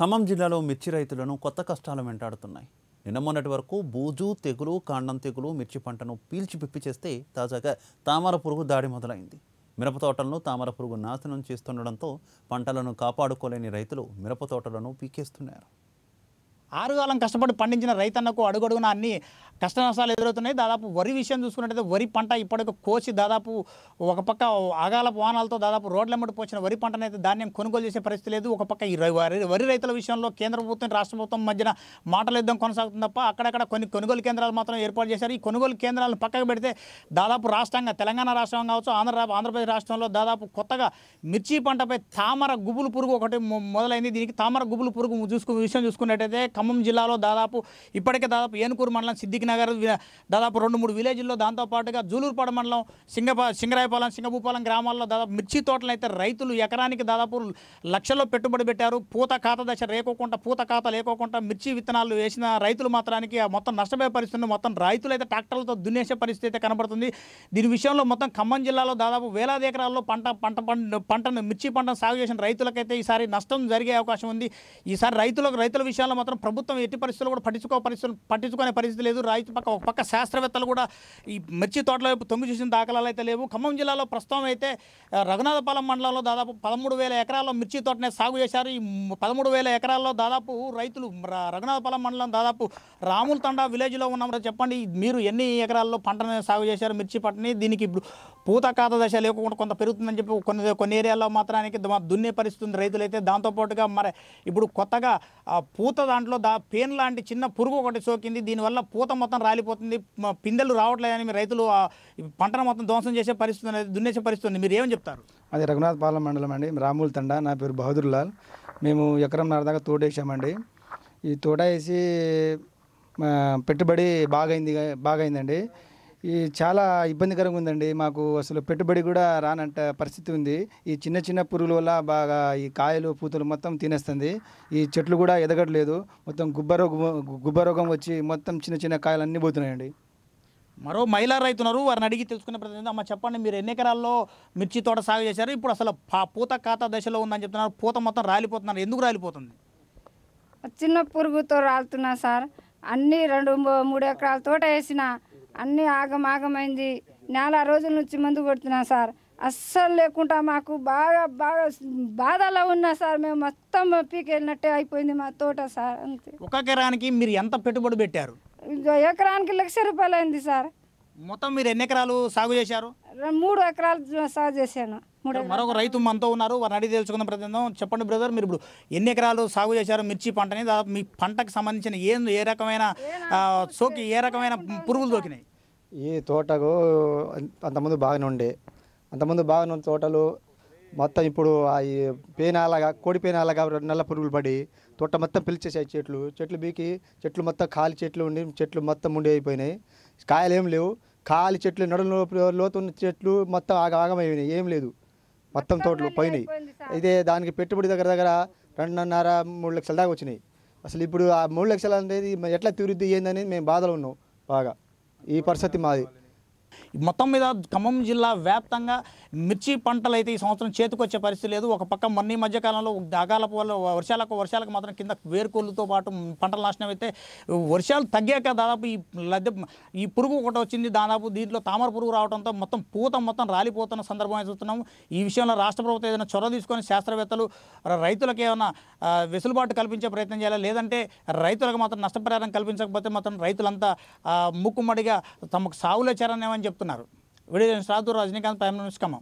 ఖమ్మం జిల్లాలో మిర్చి రైతులను కొత్త కష్టాలు వెంటాడుతున్నాయి నిన్న మొన్నటి వరకు బూజు తెగులు కాండం తెగులు మిర్చి పంటను పీల్చి చేస్తే తాజాగా తామర పురుగు దాడి మొదలైంది మిరప తోటలను తామర పురుగు నాశనం చేస్తుండడంతో పంటలను కాపాడుకోలేని రైతులు మిరప తోటలను పీకేస్తున్నారు ఆరుగాలం కష్టపడి పండించిన రైతన్నకు అడుగడుగున అన్ని కష్ట నష్టాలు ఎదురవుతున్నాయి దాదాపు వరి విషయం చూసుకున్నట్టయితే వరి పంట ఇప్పటికి కోసి దాదాపు ఒక పక్క ఆగాల వాహనాలతో దాదాపు రోడ్ల రోడ్లమ్మడి పోసిన వరి పంటను అయితే ధాన్యం కొనుగోలు చేసే పరిస్థితి లేదు ఒక పక్క ఈ వరి రైతుల విషయంలో కేంద్ర ప్రభుత్వం రాష్ట్ర ప్రభుత్వం మధ్యన మాటల యుద్ధం కొనసాగుతుంది తప్ప అక్కడక్కడ కొన్ని కొనుగోలు కేంద్రాలు మాత్రం ఏర్పాటు చేశారు ఈ కొనుగోలు కేంద్రాలను పక్కకు పెడితే దాదాపు రాష్ట్రంగా తెలంగాణ రాష్ట్రం కావచ్చు ఆంధ్ర ఆంధ్రప్రదేశ్ రాష్ట్రంలో దాదాపు కొత్తగా మిర్చి పంటపై తామర గుబులు పురుగు ఒకటి మొదలైంది దీనికి తామర గుబులు పురుగు చూసుకు విషయం చూసుకున్నట్టయితే ఖమ్మం జిల్లాలో దాదాపు ఇప్పటికే దాదాపు ఏనుకూరు మండలం సిద్దిక్ నగర్ దాదాపు రెండు మూడు విలేజ్ల్లో దాంతోపాటుగా జూలూరుపాడ మండలం సింగపా సింగరాయపాలెం సింగభూపాలెం గ్రామాల్లో దాదాపు మిర్చి తోటలు అయితే రైతులు ఎకరానికి దాదాపు లక్షల్లో పెట్టుబడి పెట్టారు పూత ఖాత దశ రేకోకుండా పూత ఖాత లేకోకుండా మిర్చి విత్తనాలు వేసిన రైతులు మాత్రానికి మొత్తం నష్టపోయే పరిస్థితుంది మొత్తం రైతులు అయితే ట్రాక్టర్లతో దున్నేసే పరిస్థితి అయితే కనబడుతుంది దీని విషయంలో మొత్తం ఖమ్మం జిల్లాలో దాదాపు వేలాది ఎకరాల్లో పంట పంట పంటను మిర్చి పంటను సాగు చేసిన రైతులకైతే ఈసారి నష్టం జరిగే అవకాశం ఉంది ఈసారి రైతులకు రైతుల విషయంలో మాత్రం ప్రభుత్వం ఎట్టి పరిస్థితులు కూడా పట్టించుకో పరిస్థితులు పట్టించుకునే పరిస్థితి లేదు రైతు పక్క ఒక పక్క శాస్త్రవేత్తలు కూడా ఈ మిర్చి తోటల వైపు తొంగి చూసిన దాఖలాలు అయితే లేవు ఖమ్మం జిల్లాలో ప్రస్తుతం అయితే రఘునాథపాలెం మండలంలో దాదాపు పదమూడు వేల ఎకరాల్లో మిర్చి తోటనే సాగు చేశారు ఈ పదమూడు వేల ఎకరాల్లో దాదాపు రైతులు రఘునాథపాలెం మండలం దాదాపు రాముల తండా విలేజ్లో ఉన్నాం చెప్పండి మీరు ఎన్ని ఎకరాల్లో పంటను సాగు చేశారు మిర్చి పట్టని దీనికి ఇప్పుడు పూత కాత దశ లేకుండా కొంత పెరుగుతుందని చెప్పి కొన్ని కొన్ని ఏరియాల్లో మాత్రానికి దున్నే రైతులు రైతులైతే దాంతోపాటుగా మరి ఇప్పుడు కొత్తగా పూత దాంట్లో దా పేన్ లాంటి చిన్న పురుగు ఒకటి సోకింది దీనివల్ల పూత మొత్తం రాలిపోతుంది పిందెలు రావట్లేదని రైతులు పంటను మొత్తం ధ్వంసం చేసే పరిస్థితి అనేది దున్నేసే పరిస్థితి మీరు ఏమని చెప్తారు అది రఘునాథ్ పాలెం మండలం అండి రాముల తండ నా పేరు బహదూర్లాల్ మేము ఎకరం దాకా తోటేసామండి ఈ తోట వేసి పెట్టుబడి బాగైంది బాగైందండి ఈ చాలా ఇబ్బందికరంగా ఉందండి మాకు అసలు పెట్టుబడి కూడా రానంట పరిస్థితి ఉంది ఈ చిన్న చిన్న పురుగుల వల్ల బాగా ఈ కాయలు పూతలు మొత్తం తినేస్తుంది ఈ చెట్లు కూడా ఎదగట్లేదు మొత్తం గుబ్బరోగం గుబ్బరోగం వచ్చి మొత్తం చిన్న చిన్న కాయలు అన్నీ పోతున్నాయండి మరో మహిళా రైతున్నారు వారిని అడిగి తెలుసుకునే ప్రతినిధి అమ్మ చెప్పండి మీరు ఎన్ని ఎకరాల్లో మిర్చి తోట సాగు చేశారు ఇప్పుడు అసలు పూత ఖాతా దశలో ఉందని చెప్తున్నారు పూత మొత్తం రాలిపోతున్నారు ఎందుకు రాలిపోతుంది చిన్న పురుగుతో రాలుతున్నా సార్ అన్నీ రెండు మూడు ఎకరాల తోట వేసినా అన్నీ ఆగమాగమైంది నెల రోజుల నుంచి మందు కొడుతున్నాం సార్ అస్సలు లేకుండా మాకు బాగా బాగా బాధలో ఉన్నా సార్ మేము మొత్తం పీకెళ్ళినట్టే అయిపోయింది మా తోట సార్ అంతే ఒక ఎకరానికి మీరు ఎంత పెట్టుబడి పెట్టారు ఎకరానికి లక్ష రూపాయలు అయింది సార్ మొత్తం మీరు ఎన్ని ఎకరాలు సాగు చేశారు మూడు ఎకరాలు సాగు చేశాను మరొక రైతు మనతో ఉన్నారు వారిని అడిగి తెలుసుకున్న ప్రతిదం చెప్పండి బ్రదర్ మీరు ఇప్పుడు ఎన్ని ఎకరాలు సాగు చేశారు మిర్చి పంటని మీ పంటకు సంబంధించిన ఏ ఏ రకమైన సోకి ఏ రకమైన పురుగులు దొరికినాయి ఈ తోటకు అంతకుముందు బాగానే ఉండే అంతకుముందు బాగానే తోటలు మొత్తం ఇప్పుడు ఆ పేనాలగా కోడి పేనాలగా నల్ల పురుగులు పడి తోట మొత్తం పిలిచేసాయి చెట్లు చెట్లు బీకి చెట్లు మొత్తం ఖాళీ చెట్లు ఉండి చెట్లు మొత్తం ఉండి అయిపోయినాయి కాయలు ఏం లేవు ఖాళీ చెట్లు నడులు లోతున్న చెట్లు మొత్తం ఆగమైపోయినాయి ఏం లేదు మొత్తం తోటలు పోయినాయి అయితే దానికి పెట్టుబడి దగ్గర దగ్గర రెండున్నర మూడు లక్షల దాకా వచ్చినాయి అసలు ఇప్పుడు ఆ మూడు లక్షలు అనేది ఎట్లా తీరుద్ది ఏందని మేము బాధలో ఉన్నాం బాగా ఈ పరిస్థితి మాది మొత్తం మీద ఖమ్మం జిల్లా వ్యాప్తంగా మిర్చి పంటలు అయితే ఈ సంవత్సరం చేతికొచ్చే పరిస్థితి లేదు ఒక పక్క మొన్న ఈ మధ్యకాలంలో దాగాలపు వల్ల వర్షాలకు వర్షాలకు మాత్రం కింద వేరుకోళ్ళుతో పాటు పంటల నాశనం అయితే వర్షాలు తగ్గాక దాదాపు ఈ లద్దె ఈ పురుగు ఒకటి వచ్చింది దాదాపు దీంట్లో తామర పురుగు రావడంతో మొత్తం పూత మొత్తం రాలిపోతున్న సందర్భం చూస్తున్నాము ఈ విషయంలో రాష్ట్ర ప్రభుత్వం ఏదైనా చొరవ తీసుకొని శాస్త్రవేత్తలు రైతులకు ఏమైనా వెసులుబాటు కల్పించే ప్రయత్నం చేయాలి లేదంటే రైతులకు మాత్రం నష్టపరిహారం కల్పించకపోతే మాత్రం రైతులంతా ముక్కుమడిగా తమకు సాగులో చేరనేమని చెప్తున్నారు విడుదల రాదు రజనీకాంత్ ప్రైమ్ మినిస్టర్